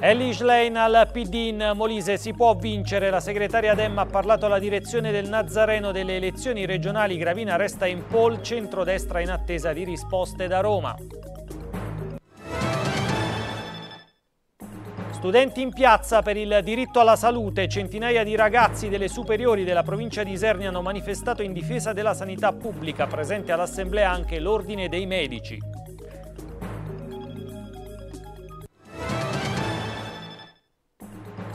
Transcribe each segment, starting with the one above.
Elie Schlein al PD in Molise si può vincere, la segretaria Demma ha parlato alla direzione del Nazareno delle elezioni regionali, Gravina resta in pol, centrodestra in attesa di risposte da Roma. Studenti in piazza per il diritto alla salute, centinaia di ragazzi delle superiori della provincia di Isernia hanno manifestato in difesa della sanità pubblica, presente all'assemblea anche l'ordine dei medici.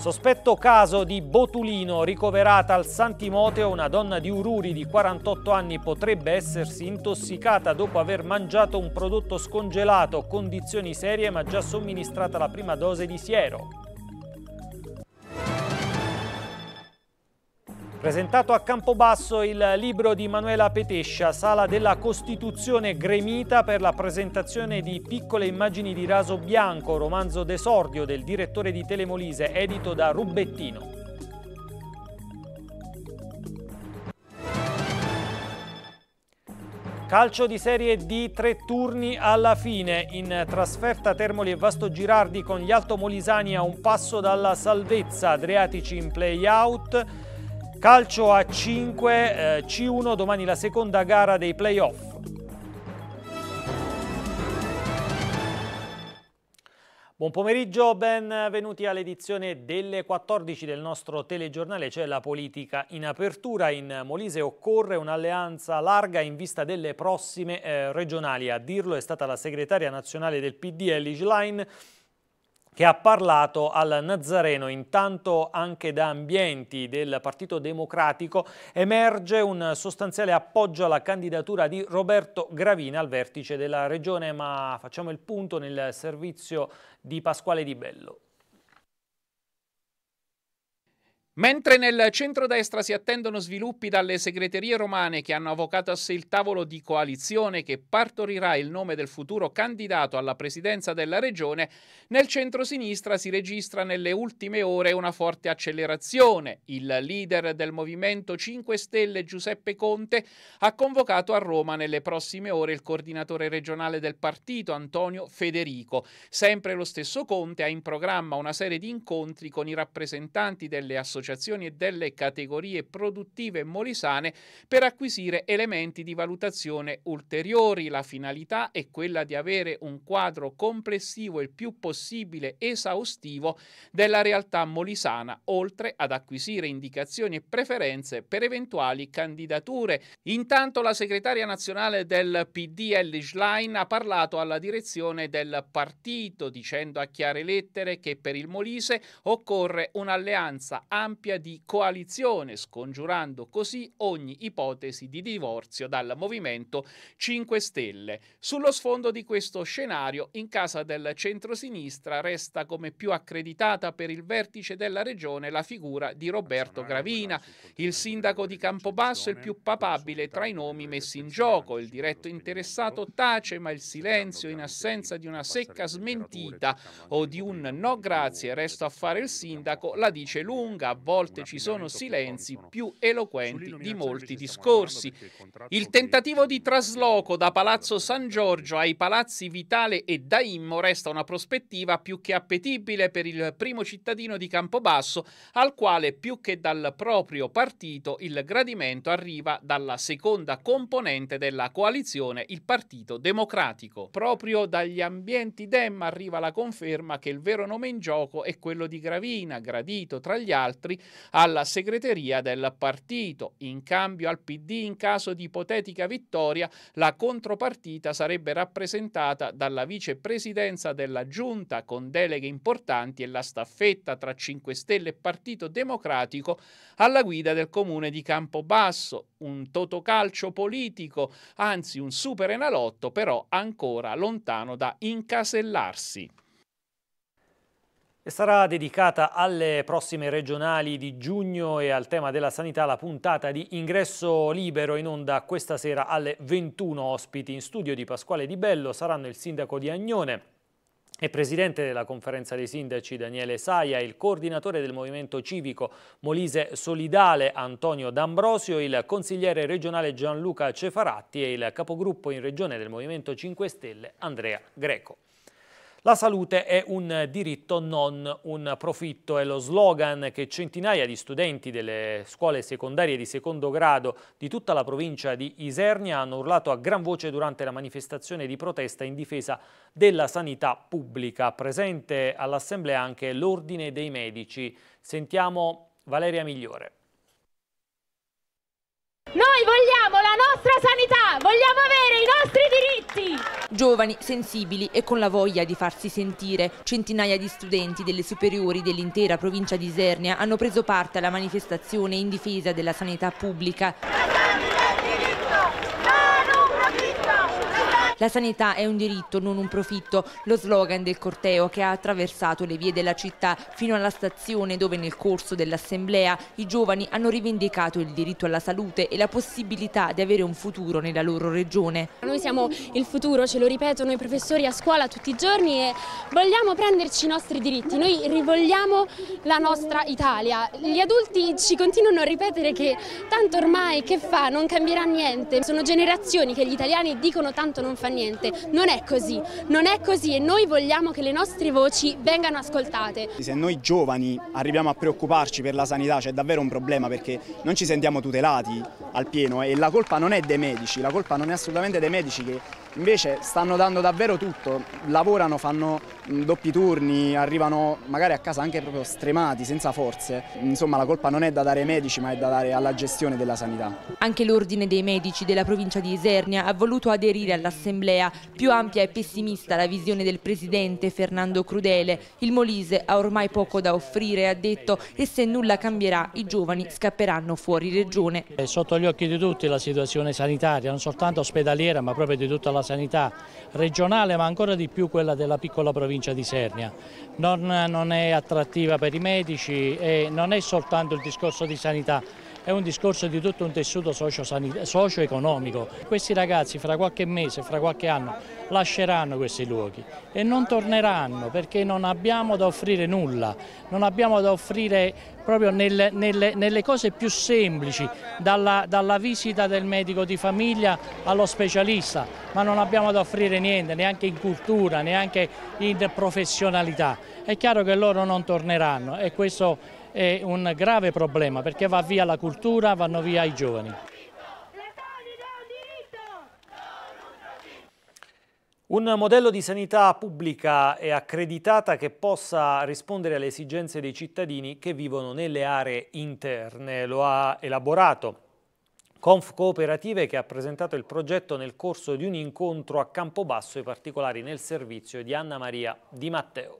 Sospetto caso di botulino ricoverata al San Timoteo, una donna di Ururi di 48 anni potrebbe essersi intossicata dopo aver mangiato un prodotto scongelato, condizioni serie ma già somministrata la prima dose di siero. Presentato a Campobasso il libro di Manuela Petescia, Sala della Costituzione gremita per la presentazione di Piccole immagini di raso bianco, romanzo d'esordio del direttore di Telemolise, edito da Rubettino. Calcio di Serie D, tre turni alla fine. In trasferta Termoli e Vasto Girardi con gli Altomolisani a un passo dalla salvezza. Adriatici in play-out. Calcio a 5, eh, C1, domani la seconda gara dei playoff. Buon pomeriggio, benvenuti all'edizione delle 14 del nostro telegiornale C'è la politica in apertura. In Molise occorre un'alleanza larga in vista delle prossime eh, regionali. A dirlo è stata la segretaria nazionale del PD Elish Line che ha parlato al Nazareno. Intanto anche da ambienti del Partito Democratico emerge un sostanziale appoggio alla candidatura di Roberto Gravina al vertice della Regione, ma facciamo il punto nel servizio di Pasquale Di Bello. Mentre nel centrodestra si attendono sviluppi dalle segreterie romane che hanno avvocato a sé il tavolo di coalizione che partorirà il nome del futuro candidato alla presidenza della regione, nel centrosinistra si registra nelle ultime ore una forte accelerazione. Il leader del Movimento 5 Stelle Giuseppe Conte ha convocato a Roma nelle prossime ore il coordinatore regionale del partito Antonio Federico. Sempre lo stesso Conte ha in programma una serie di incontri con i rappresentanti delle associazioni associazioni e delle categorie produttive molisane per acquisire elementi di valutazione ulteriori. La finalità è quella di avere un quadro complessivo e il più possibile esaustivo della realtà molisana, oltre ad acquisire indicazioni e preferenze per eventuali candidature. Intanto la segretaria nazionale del PD Ellie Schlein ha parlato alla direzione del partito dicendo a chiare lettere che per il Molise occorre un'alleanza ampia ampia di coalizione, scongiurando così ogni ipotesi di divorzio dal Movimento 5 Stelle. Sullo sfondo di questo scenario, in casa del centrosinistra resta come più accreditata per il vertice della regione la figura di Roberto Gravina, il sindaco di Campobasso il più papabile tra i nomi messi in gioco. Il diretto interessato ecco, tace, ma il silenzio in assenza di una secca smentita o di un no grazie resto a fare il sindaco la dice lunga, volte ci sono silenzi più eloquenti di molti discorsi. Il tentativo di trasloco da Palazzo San Giorgio ai palazzi Vitale e Daimmo resta una prospettiva più che appetibile per il primo cittadino di Campobasso, al quale più che dal proprio partito il gradimento arriva dalla seconda componente della coalizione, il Partito Democratico. Proprio dagli ambienti Dem arriva la conferma che il vero nome in gioco è quello di Gravina, gradito tra gli altri senatori alla segreteria del partito. In cambio al PD, in caso di ipotetica vittoria, la contropartita sarebbe rappresentata dalla vicepresidenza della Giunta con deleghe importanti e la staffetta tra 5 Stelle e Partito Democratico alla guida del comune di Campobasso, un totocalcio politico, anzi un super enalotto però ancora lontano da incasellarsi. E sarà dedicata alle prossime regionali di giugno e al tema della sanità la puntata di Ingresso Libero in onda questa sera alle 21 ospiti. In studio di Pasquale Di Bello saranno il sindaco di Agnone e presidente della conferenza dei sindaci Daniele Saia, il coordinatore del movimento civico Molise Solidale Antonio D'Ambrosio, il consigliere regionale Gianluca Cefaratti e il capogruppo in regione del Movimento 5 Stelle Andrea Greco. La salute è un diritto, non un profitto, è lo slogan che centinaia di studenti delle scuole secondarie di secondo grado di tutta la provincia di Isernia hanno urlato a gran voce durante la manifestazione di protesta in difesa della sanità pubblica. Presente all'Assemblea anche l'Ordine dei Medici. Sentiamo Valeria Migliore. Noi vogliamo la nostra sanità, vogliamo avere i nostri diritti! Giovani, sensibili e con la voglia di farsi sentire, centinaia di studenti delle superiori dell'intera provincia di Isernia hanno preso parte alla manifestazione in difesa della sanità pubblica. La sanità è un diritto, non un profitto, lo slogan del corteo che ha attraversato le vie della città fino alla stazione dove nel corso dell'assemblea i giovani hanno rivendicato il diritto alla salute e la possibilità di avere un futuro nella loro regione. Noi siamo il futuro, ce lo ripetono i professori a scuola tutti i giorni e vogliamo prenderci i nostri diritti, noi rivogliamo la nostra Italia. Gli adulti ci continuano a ripetere che tanto ormai che fa, non cambierà niente, sono generazioni che gli italiani dicono tanto non fa niente niente. Non è così, non è così e noi vogliamo che le nostre voci vengano ascoltate. Se noi giovani arriviamo a preoccuparci per la sanità c'è davvero un problema perché non ci sentiamo tutelati al pieno e la colpa non è dei medici, la colpa non è assolutamente dei medici che Invece stanno dando davvero tutto, lavorano, fanno mm, doppi turni, arrivano magari a casa anche proprio stremati, senza forze. Insomma la colpa non è da dare ai medici ma è da dare alla gestione della sanità. Anche l'Ordine dei Medici della provincia di Isernia ha voluto aderire all'assemblea. Più ampia e pessimista la visione del presidente Fernando Crudele. Il Molise ha ormai poco da offrire, ha detto, e se nulla cambierà i giovani scapperanno fuori regione. È sotto gli occhi di tutti la situazione sanitaria, non soltanto ospedaliera ma proprio di tutta la sanità regionale ma ancora di più quella della piccola provincia di Sernia. Non, non è attrattiva per i medici e non è soltanto il discorso di sanità, è un discorso di tutto un tessuto socio-economico. Questi ragazzi fra qualche mese, fra qualche anno lasceranno questi luoghi e non torneranno perché non abbiamo da offrire nulla, non abbiamo da offrire proprio nelle, nelle, nelle cose più semplici, dalla, dalla visita del medico di famiglia allo specialista, ma non abbiamo da offrire niente, neanche in cultura, neanche in professionalità. È chiaro che loro non torneranno e questo è un grave problema perché va via la cultura, vanno via i giovani. Un modello di sanità pubblica e accreditata che possa rispondere alle esigenze dei cittadini che vivono nelle aree interne. Lo ha elaborato Conf Cooperative che ha presentato il progetto nel corso di un incontro a Campobasso, i particolari nel servizio di Anna Maria Di Matteo.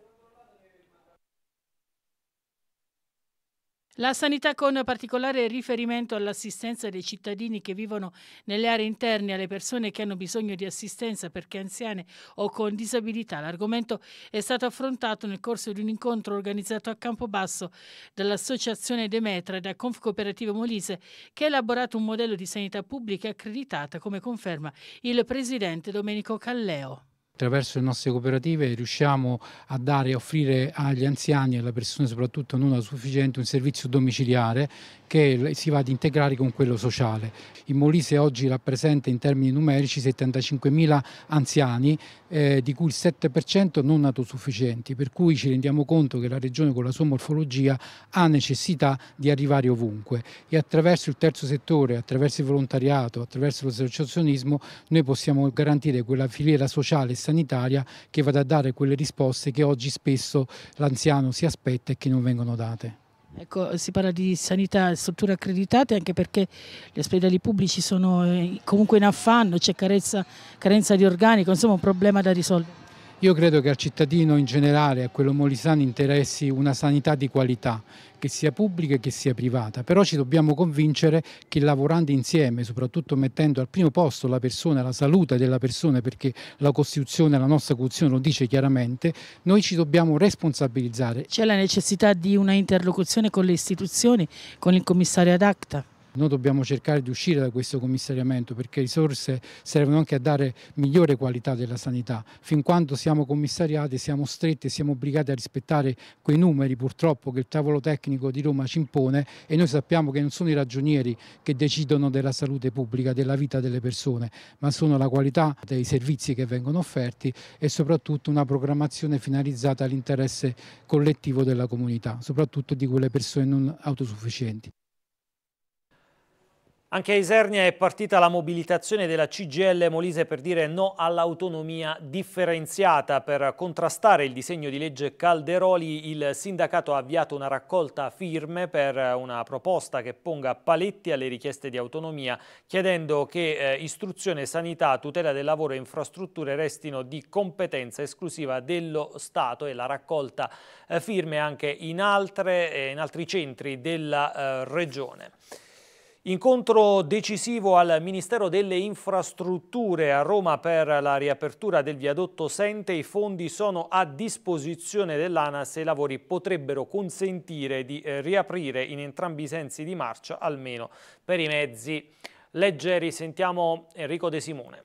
La sanità con particolare riferimento all'assistenza dei cittadini che vivono nelle aree interne alle persone che hanno bisogno di assistenza perché anziane o con disabilità. L'argomento è stato affrontato nel corso di un incontro organizzato a Campobasso dall'Associazione Demetra e da Conf Confcooperative Molise che ha elaborato un modello di sanità pubblica accreditata come conferma il presidente Domenico Calleo. Attraverso le nostre cooperative riusciamo a dare e offrire agli anziani e alle persone soprattutto non autosufficienti un servizio domiciliare che si va ad integrare con quello sociale. Il Molise oggi rappresenta in termini numerici 75.000 anziani, eh, di cui il 7% non autosufficienti, per cui ci rendiamo conto che la regione con la sua morfologia ha necessità di arrivare ovunque e attraverso il terzo settore, attraverso il volontariato, attraverso l'associazionismo noi possiamo garantire quella filiera sociale e sanitaria che vada a dare quelle risposte che oggi spesso l'anziano si aspetta e che non vengono date. Ecco, si parla di sanità e strutture accreditate anche perché gli ospedali pubblici sono eh, comunque in affanno, c'è carenza, carenza di organico, insomma un problema da risolvere. Io credo che al cittadino in generale, a quello molisano, interessi una sanità di qualità, che sia pubblica e che sia privata, però ci dobbiamo convincere che lavorando insieme, soprattutto mettendo al primo posto la persona, la salute della persona, perché la Costituzione, la nostra Costituzione lo dice chiaramente, noi ci dobbiamo responsabilizzare. C'è la necessità di una interlocuzione con le istituzioni, con il commissario ad acta? Noi dobbiamo cercare di uscire da questo commissariamento perché risorse servono anche a dare migliore qualità della sanità. Fin quando siamo commissariati, siamo stretti e siamo obbligati a rispettare quei numeri purtroppo che il tavolo tecnico di Roma ci impone e noi sappiamo che non sono i ragionieri che decidono della salute pubblica, della vita delle persone, ma sono la qualità dei servizi che vengono offerti e soprattutto una programmazione finalizzata all'interesse collettivo della comunità, soprattutto di quelle persone non autosufficienti. Anche a Isernia è partita la mobilitazione della CGL Molise per dire no all'autonomia differenziata. Per contrastare il disegno di legge Calderoli il sindacato ha avviato una raccolta firme per una proposta che ponga paletti alle richieste di autonomia chiedendo che eh, istruzione, sanità, tutela del lavoro e infrastrutture restino di competenza esclusiva dello Stato e la raccolta eh, firme anche in, altre, eh, in altri centri della eh, Regione. Incontro decisivo al Ministero delle Infrastrutture a Roma per la riapertura del viadotto Sente. I fondi sono a disposizione dell'ANAS e i lavori potrebbero consentire di eh, riaprire in entrambi i sensi di marcia, almeno per i mezzi leggeri. Sentiamo Enrico De Simone.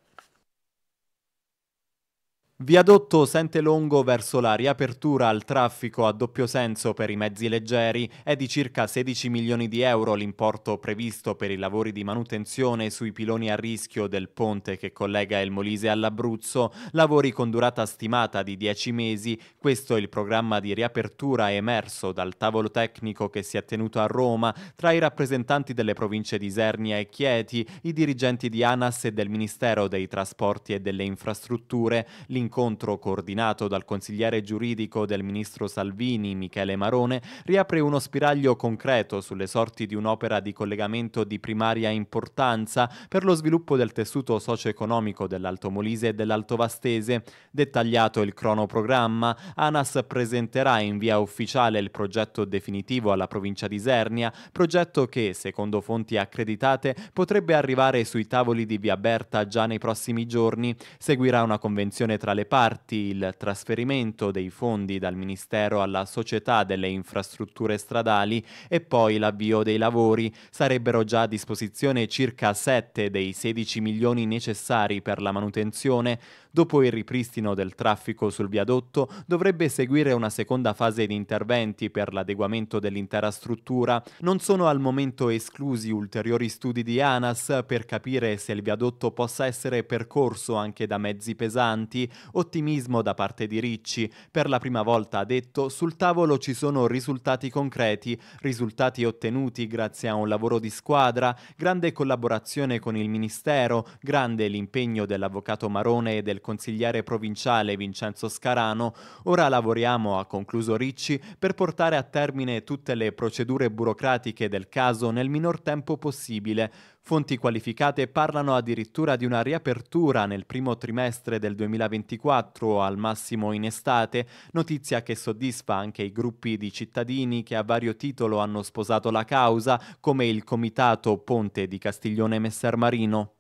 Viadotto Sente Longo verso la riapertura al traffico a doppio senso per i mezzi leggeri è di circa 16 milioni di euro l'importo previsto per i lavori di manutenzione sui piloni a rischio del ponte che collega il Molise all'Abruzzo, lavori con durata stimata di 10 mesi. Questo è il programma di riapertura emerso dal tavolo tecnico che si è tenuto a Roma tra i rappresentanti delle province di Isernia e Chieti, i dirigenti di ANAS e del Ministero dei Trasporti e delle Infrastrutture, incontro coordinato dal consigliere giuridico del ministro Salvini, Michele Marone, riapre uno spiraglio concreto sulle sorti di un'opera di collegamento di primaria importanza per lo sviluppo del tessuto socio-economico dell'Alto Molise e dell'Alto Vastese. Dettagliato il cronoprogramma, ANAS presenterà in via ufficiale il progetto definitivo alla provincia di Isernia, progetto che, secondo fonti accreditate, potrebbe arrivare sui tavoli di via Berta già nei prossimi giorni. Seguirà una convenzione tra le le parti il trasferimento dei fondi dal Ministero alla Società delle Infrastrutture Stradali e poi l'avvio dei lavori. Sarebbero già a disposizione circa 7 dei 16 milioni necessari per la manutenzione, Dopo il ripristino del traffico sul viadotto dovrebbe seguire una seconda fase di interventi per l'adeguamento dell'intera struttura. Non sono al momento esclusi ulteriori studi di ANAS per capire se il viadotto possa essere percorso anche da mezzi pesanti. Ottimismo da parte di Ricci. Per la prima volta ha detto sul tavolo ci sono risultati concreti, risultati ottenuti grazie a un lavoro di squadra, grande collaborazione con il Ministero, grande l'impegno dell'avvocato Marone e del consigliere provinciale Vincenzo Scarano, ora lavoriamo, ha concluso Ricci, per portare a termine tutte le procedure burocratiche del caso nel minor tempo possibile. Fonti qualificate parlano addirittura di una riapertura nel primo trimestre del 2024, al massimo in estate, notizia che soddisfa anche i gruppi di cittadini che a vario titolo hanno sposato la causa, come il Comitato Ponte di Castiglione Messer Marino.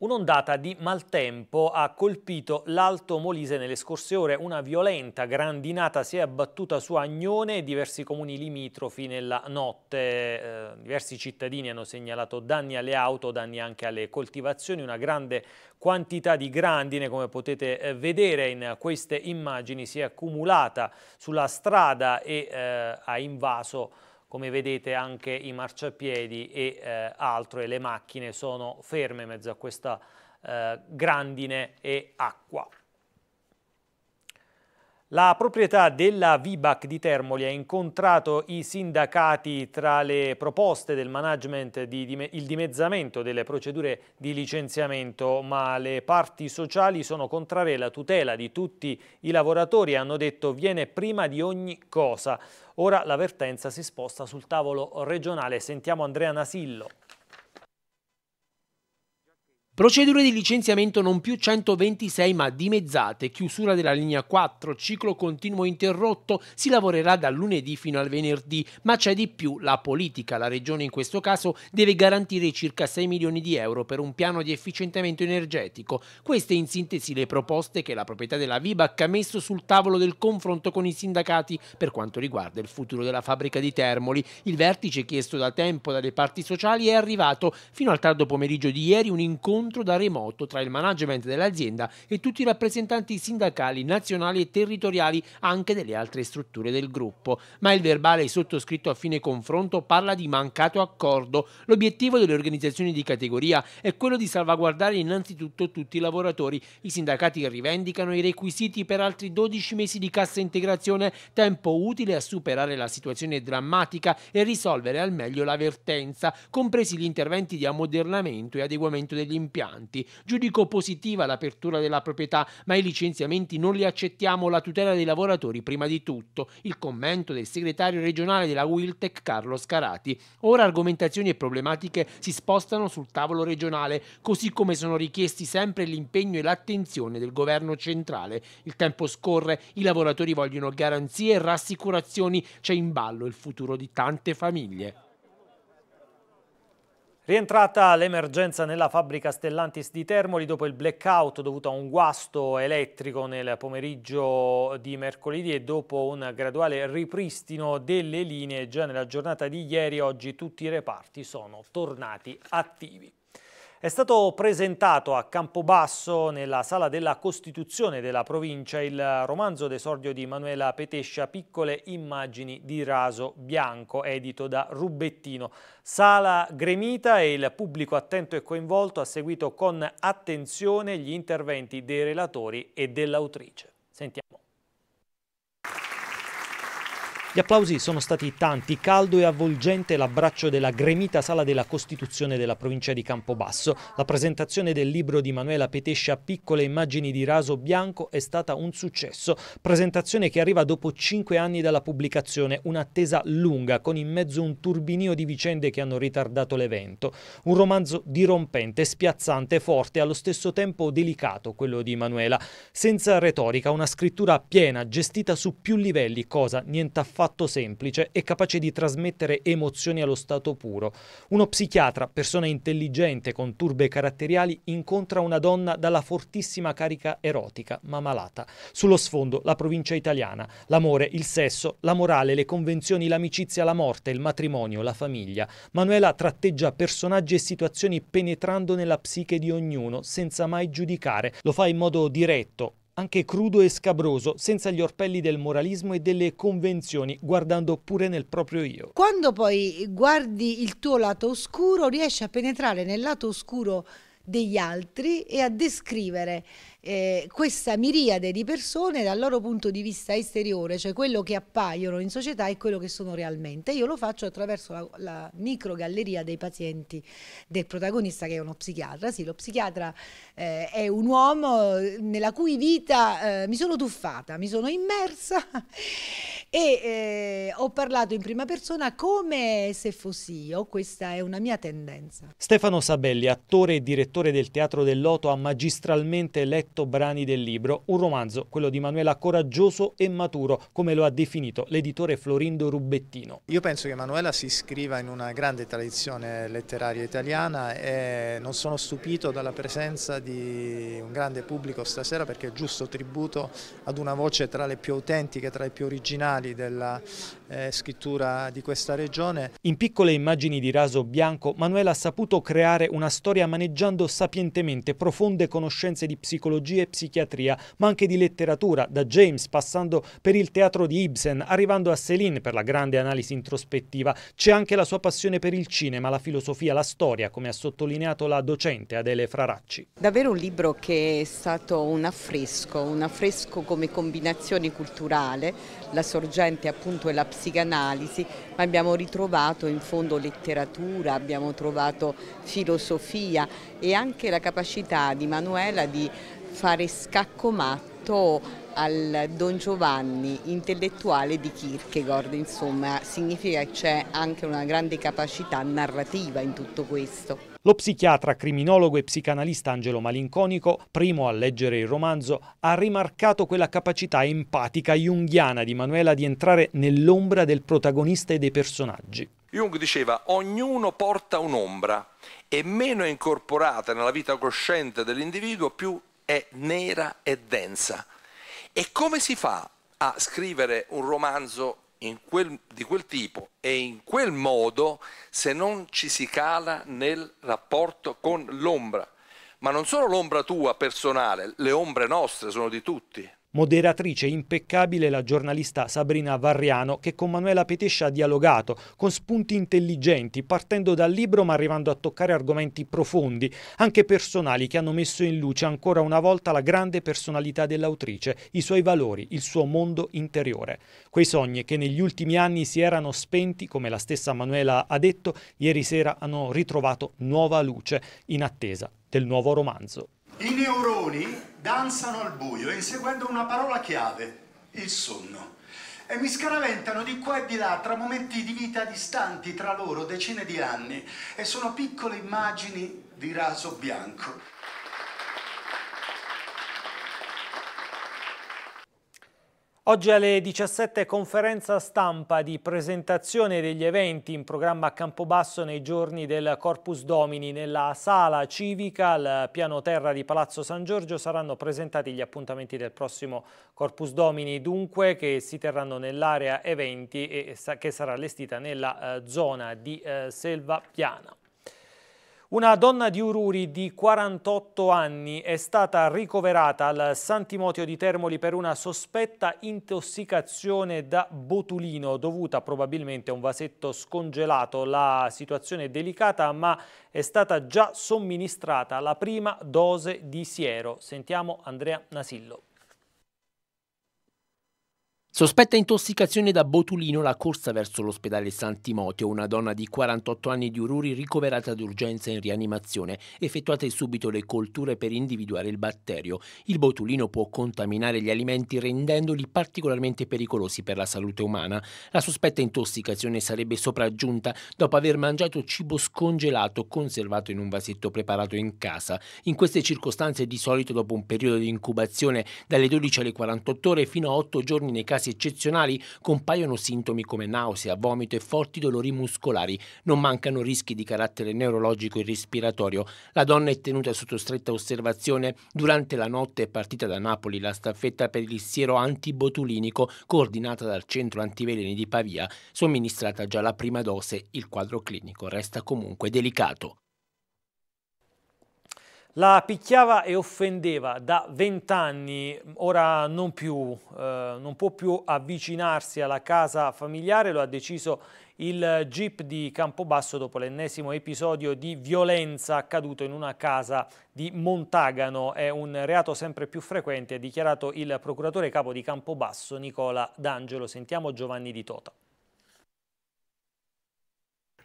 Un'ondata di maltempo ha colpito l'Alto Molise nelle scorse ore. Una violenta grandinata si è abbattuta su Agnone e diversi comuni limitrofi nella notte. Eh, diversi cittadini hanno segnalato danni alle auto, danni anche alle coltivazioni, una grande quantità di grandine, come potete eh, vedere in queste immagini, si è accumulata sulla strada e eh, ha invaso come vedete anche i marciapiedi e eh, altro e le macchine sono ferme in mezzo a questa eh, grandine e acqua. La proprietà della Vibac di Termoli ha incontrato i sindacati tra le proposte del management di il dimezzamento delle procedure di licenziamento, ma le parti sociali sono contrarie alla tutela di tutti i lavoratori hanno detto viene prima di ogni cosa. Ora la vertenza si sposta sul tavolo regionale. Sentiamo Andrea Nasillo. Procedure di licenziamento non più 126 ma dimezzate, chiusura della linea 4, ciclo continuo interrotto, si lavorerà dal lunedì fino al venerdì, ma c'è di più la politica. La regione in questo caso deve garantire circa 6 milioni di euro per un piano di efficientamento energetico. Queste in sintesi le proposte che la proprietà della Vibac ha messo sul tavolo del confronto con i sindacati per quanto riguarda il futuro della fabbrica di Termoli. Il vertice chiesto da tempo dalle parti sociali è arrivato fino al tardo pomeriggio di ieri un incontro incontro da remoto tra il management dell'azienda e tutti i rappresentanti sindacali nazionali e territoriali anche delle altre strutture del gruppo. Ma il verbale sottoscritto a fine confronto parla di mancato accordo. L'obiettivo delle organizzazioni di categoria è quello di salvaguardare innanzitutto tutti i lavoratori. I sindacati rivendicano i requisiti per altri 12 mesi di cassa integrazione, tempo utile a superare la situazione drammatica e risolvere al meglio l'avvertenza, compresi gli interventi di ammodernamento e adeguamento degli impianti impianti. Giudico positiva l'apertura della proprietà, ma i licenziamenti non li accettiamo, la tutela dei lavoratori prima di tutto. Il commento del segretario regionale della Wiltec Carlo Scarati. Ora argomentazioni e problematiche si spostano sul tavolo regionale, così come sono richiesti sempre l'impegno e l'attenzione del governo centrale. Il tempo scorre, i lavoratori vogliono garanzie e rassicurazioni, c'è in ballo il futuro di tante famiglie. Rientrata l'emergenza nella fabbrica Stellantis di Termoli dopo il blackout dovuto a un guasto elettrico nel pomeriggio di mercoledì e dopo un graduale ripristino delle linee già nella giornata di ieri, oggi tutti i reparti sono tornati attivi. È stato presentato a Campobasso, nella Sala della Costituzione della provincia, il romanzo d'esordio di Manuela Petescia, Piccole immagini di raso bianco, edito da Rubettino. Sala gremita e il pubblico attento e coinvolto ha seguito con attenzione gli interventi dei relatori e dell'autrice. Sentiamo. Gli applausi sono stati tanti, caldo e avvolgente l'abbraccio della gremita sala della Costituzione della provincia di Campobasso. La presentazione del libro di Manuela Petescia Piccole immagini di raso bianco è stata un successo. Presentazione che arriva dopo cinque anni dalla pubblicazione, un'attesa lunga con in mezzo un turbinio di vicende che hanno ritardato l'evento. Un romanzo dirompente, spiazzante, forte allo stesso tempo delicato, quello di Manuela. Senza retorica, una scrittura piena, gestita su più livelli, cosa niente affatto affatto semplice e capace di trasmettere emozioni allo stato puro. Uno psichiatra, persona intelligente con turbe caratteriali, incontra una donna dalla fortissima carica erotica, ma malata. Sullo sfondo la provincia italiana, l'amore, il sesso, la morale, le convenzioni, l'amicizia, la morte, il matrimonio, la famiglia. Manuela tratteggia personaggi e situazioni penetrando nella psiche di ognuno, senza mai giudicare. Lo fa in modo diretto, anche crudo e scabroso, senza gli orpelli del moralismo e delle convenzioni, guardando pure nel proprio io. Quando poi guardi il tuo lato oscuro, riesci a penetrare nel lato oscuro degli altri e a descrivere eh, questa miriade di persone dal loro punto di vista esteriore, cioè quello che appaiono in società e quello che sono realmente. Io lo faccio attraverso la, la microgalleria dei pazienti del protagonista che è uno psichiatra. Sì, lo psichiatra eh, è un uomo eh, nella cui vita eh, mi sono tuffata, mi sono immersa e eh, ho parlato in prima persona come se fossi io. Questa è una mia tendenza. Stefano Sabelli, attore e direttore del Teatro del Loto, ha magistralmente letto 108 brani del libro, un romanzo, quello di Manuela, coraggioso e maturo, come lo ha definito l'editore Florindo Rubettino. Io penso che Manuela si iscriva in una grande tradizione letteraria italiana e non sono stupito dalla presenza di un grande pubblico stasera perché è giusto tributo ad una voce tra le più autentiche, tra le più originali della eh, scrittura di questa regione. In piccole immagini di raso bianco, Manuela ha saputo creare una storia maneggiando sapientemente profonde conoscenze di psicologia e psichiatria, ma anche di letteratura, da James passando per il teatro di Ibsen, arrivando a Céline per la grande analisi introspettiva. C'è anche la sua passione per il cinema, la filosofia, la storia, come ha sottolineato la docente Adele Fraracci. Davvero un libro che è stato un affresco, un affresco come combinazione culturale la sorgente appunto è la psicanalisi, ma abbiamo ritrovato in fondo letteratura, abbiamo trovato filosofia e anche la capacità di Manuela di fare scacco matto al Don Giovanni intellettuale di Kierkegaard, insomma significa che c'è anche una grande capacità narrativa in tutto questo. Lo psichiatra, criminologo e psicanalista Angelo Malinconico, primo a leggere il romanzo, ha rimarcato quella capacità empatica junghiana di Manuela di entrare nell'ombra del protagonista e dei personaggi. Jung diceva ognuno porta un'ombra e meno è incorporata nella vita cosciente dell'individuo più è nera e densa. E come si fa a scrivere un romanzo quel, di quel tipo e in quel modo se non ci si cala nel rapporto con l'ombra. Ma non solo l'ombra tua personale, le ombre nostre sono di tutti. Moderatrice impeccabile la giornalista Sabrina Varriano che con Manuela Petescia ha dialogato con spunti intelligenti partendo dal libro ma arrivando a toccare argomenti profondi, anche personali che hanno messo in luce ancora una volta la grande personalità dell'autrice, i suoi valori, il suo mondo interiore. Quei sogni che negli ultimi anni si erano spenti, come la stessa Manuela ha detto, ieri sera hanno ritrovato nuova luce in attesa del nuovo romanzo. I neuroni danzano al buio inseguendo una parola chiave, il sonno. E mi scaraventano di qua e di là tra momenti di vita distanti tra loro decine di anni e sono piccole immagini di raso bianco. Oggi alle 17 conferenza stampa di presentazione degli eventi in programma a Campobasso nei giorni del Corpus Domini nella sala civica al piano terra di Palazzo San Giorgio saranno presentati gli appuntamenti del prossimo Corpus Domini dunque che si terranno nell'area eventi e che sarà allestita nella eh, zona di eh, Selva Piana. Una donna di Ururi di 48 anni è stata ricoverata al San Timoteo di Termoli per una sospetta intossicazione da botulino dovuta probabilmente a un vasetto scongelato. La situazione è delicata ma è stata già somministrata la prima dose di siero. Sentiamo Andrea Nasillo. Sospetta intossicazione da botulino la corsa verso l'ospedale San Timoteo, una donna di 48 anni di Ururi ricoverata d'urgenza in rianimazione, effettuate subito le colture per individuare il batterio. Il botulino può contaminare gli alimenti rendendoli particolarmente pericolosi per la salute umana. La sospetta intossicazione sarebbe sopraggiunta dopo aver mangiato cibo scongelato conservato in un vasetto preparato in casa. In queste circostanze di solito dopo un periodo di incubazione dalle 12 alle 48 ore fino a 8 giorni nei casi casi eccezionali compaiono sintomi come nausea, vomito e forti dolori muscolari. Non mancano rischi di carattere neurologico e respiratorio. La donna è tenuta sotto stretta osservazione. Durante la notte è partita da Napoli la staffetta per il siero antibotulinico coordinata dal centro antiveleni di Pavia, somministrata già la prima dose. Il quadro clinico resta comunque delicato. La picchiava e offendeva da vent'anni, ora non più, eh, non può più avvicinarsi alla casa familiare, lo ha deciso il GIP di Campobasso dopo l'ennesimo episodio di violenza accaduto in una casa di Montagano. È un reato sempre più frequente, ha dichiarato il procuratore capo di Campobasso Nicola D'Angelo. Sentiamo Giovanni Di Tota.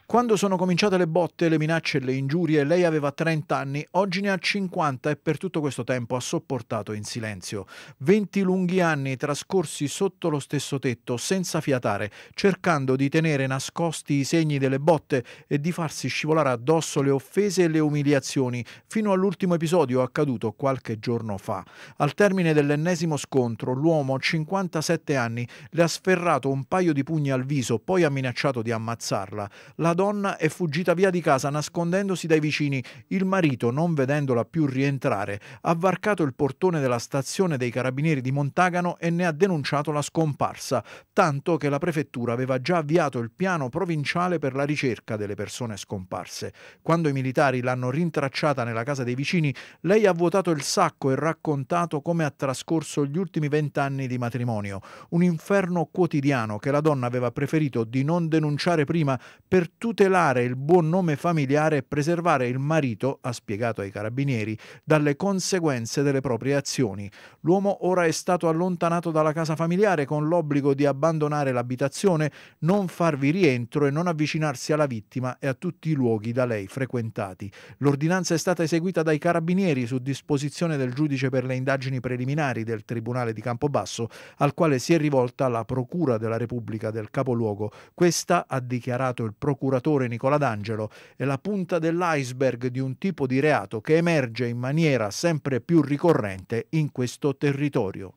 Quando sono cominciate le botte, le minacce e le ingiurie, lei aveva 30 anni, oggi ne ha 50 e per tutto questo tempo ha sopportato in silenzio. 20 lunghi anni trascorsi sotto lo stesso tetto, senza fiatare, cercando di tenere nascosti i segni delle botte e di farsi scivolare addosso le offese e le umiliazioni, fino all'ultimo episodio accaduto qualche giorno fa. Al termine dell'ennesimo scontro, l'uomo, 57 anni, le ha sferrato un paio di pugni al viso, poi ha minacciato di ammazzarla. La donna è fuggita via di casa nascondendosi dai vicini. Il marito, non vedendola più rientrare, ha varcato il portone della stazione dei carabinieri di Montagano e ne ha denunciato la scomparsa, tanto che la prefettura aveva già avviato il piano provinciale per la ricerca delle persone scomparse. Quando i militari l'hanno rintracciata nella casa dei vicini, lei ha vuotato il sacco e raccontato come ha trascorso gli ultimi vent'anni di matrimonio, un inferno quotidiano che la donna aveva preferito di non denunciare prima per tutelare il buon nome familiare e preservare il marito, ha spiegato ai carabinieri, dalle conseguenze delle proprie azioni. L'uomo ora è stato allontanato dalla casa familiare con l'obbligo di abbandonare l'abitazione, non farvi rientro e non avvicinarsi alla vittima e a tutti i luoghi da lei frequentati. L'ordinanza è stata eseguita dai carabinieri su disposizione del giudice per le indagini preliminari del Tribunale di Campobasso, al quale si è rivolta la Procura della Repubblica del Capoluogo. Questa ha dichiarato il procuratore procuratore Nicola D'Angelo è la punta dell'iceberg di un tipo di reato che emerge in maniera sempre più ricorrente in questo territorio.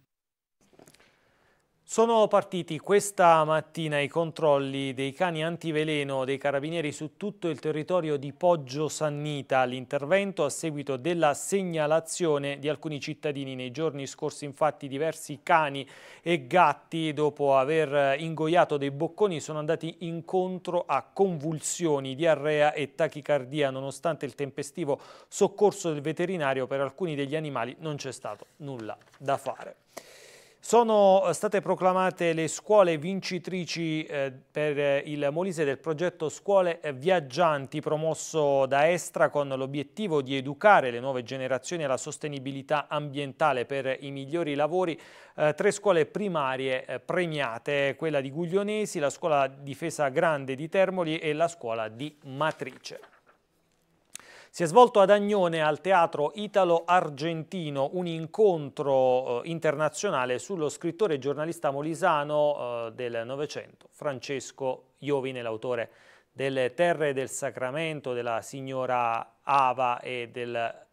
Sono partiti questa mattina i controlli dei cani antiveleno dei carabinieri su tutto il territorio di Poggio Sannita. L'intervento a seguito della segnalazione di alcuni cittadini. Nei giorni scorsi infatti diversi cani e gatti dopo aver ingoiato dei bocconi sono andati incontro a convulsioni, diarrea e tachicardia. Nonostante il tempestivo soccorso del veterinario per alcuni degli animali non c'è stato nulla da fare. Sono eh, state proclamate le scuole vincitrici eh, per eh, il Molise del progetto Scuole Viaggianti promosso da Estra con l'obiettivo di educare le nuove generazioni alla sostenibilità ambientale per i migliori lavori. tre scuole primarie premiate, quella di Guglionesi, la scuola difesa grande di Termoli e la scuola di Matrice. Si è svolto ad Agnone al Teatro Italo-Argentino un incontro eh, internazionale sullo scrittore e giornalista molisano eh, del Novecento, Francesco Iovine, l'autore delle Terre del Sacramento, della Signora Ava e del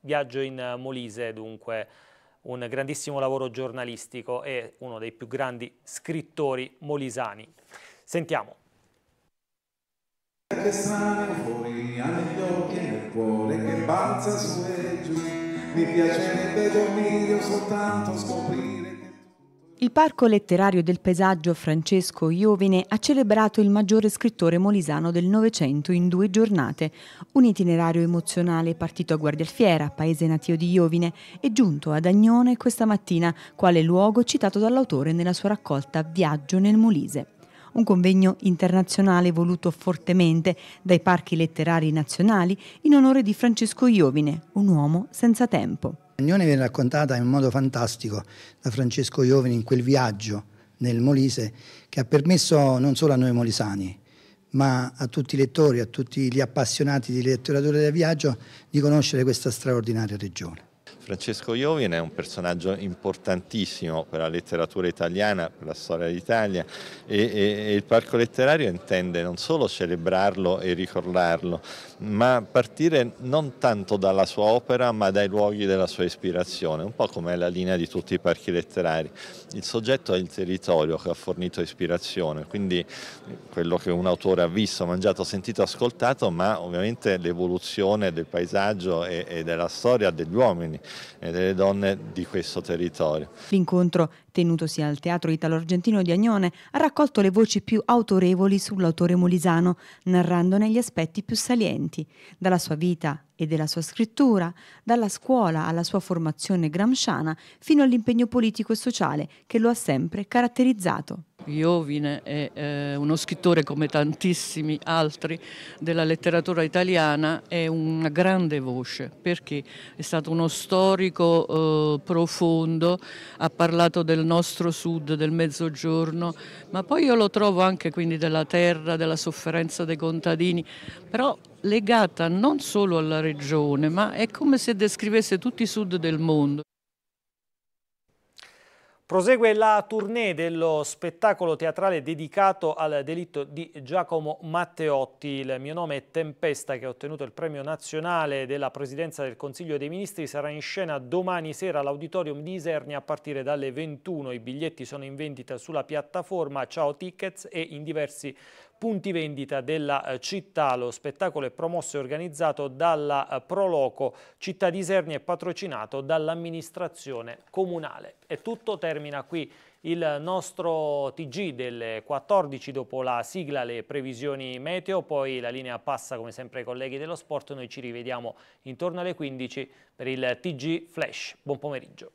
Viaggio in Molise, dunque un grandissimo lavoro giornalistico e uno dei più grandi scrittori molisani. Sentiamo cuore che balza su e giù, mi piacerebbe dormire o soltanto scoprire. Il Parco letterario del paesaggio Francesco Iovine ha celebrato il maggiore scrittore molisano del Novecento in due giornate, un itinerario emozionale partito a Guardialfiera, paese natio di Iovine, e giunto ad Agnone questa mattina, quale luogo citato dall'autore nella sua raccolta Viaggio nel Molise un convegno internazionale voluto fortemente dai parchi letterari nazionali in onore di Francesco Iovine, un uomo senza tempo. Agnone viene raccontata in modo fantastico da Francesco Iovine in quel viaggio nel Molise che ha permesso non solo a noi molisani, ma a tutti i lettori, a tutti gli appassionati di letteratura da viaggio, di conoscere questa straordinaria regione. Francesco Iovine è un personaggio importantissimo per la letteratura italiana, per la storia d'Italia e, e, e, il Parco Letterario intende non solo celebrarlo e ricordarlo, ma partire non tanto dalla sua opera ma dai luoghi della sua ispirazione, un po' come è la linea di tutti i parchi letterari. Il soggetto è il territorio che ha fornito ispirazione, quindi quello che un autore ha visto, mangiato, sentito, ascoltato, ma ovviamente l'evoluzione del paesaggio e, e della storia degli uomini e eh, delle donne di questo territorio. L'incontro, tenutosi al Teatro Italo-Argentino di Agnone, ha raccolto le voci più autorevoli sull'autore molisano, narrandone gli aspetti più salienti, dalla sua vita e della sua scrittura, dalla scuola alla sua formazione gramsciana fino all'impegno politico e sociale che lo ha sempre caratterizzato. Iovine è eh, uno scrittore come tantissimi altri della letteratura italiana, è una grande voce perché è stato uno storico eh, profondo, ha parlato del nostro sud, del mezzogiorno, ma poi io lo trovo anche quindi della terra, della sofferenza dei contadini, però legata non solo alla regione, ma è come se descrivesse tutti i sud del mondo. Prosegue la tournée dello spettacolo teatrale dedicato al delitto di Giacomo Matteotti. Il mio nome è Tempesta che ha ottenuto il premio nazionale della Presidenza del Consiglio dei Ministri. Sarà in scena domani sera all'Auditorium di Isernia a partire dalle 21. I biglietti sono in vendita sulla piattaforma Ciao Tickets e in diversi punti vendita della eh, città. Lo spettacolo è promosso e organizzato dalla eh, Proloco Città di Isernia e patrocinato dall'amministrazione comunale. E tutto termina qui il nostro TG delle 14 dopo la sigla le previsioni meteo, poi la linea passa come sempre ai colleghi dello sport, noi ci rivediamo intorno alle 15 per il TG Flash. Buon pomeriggio.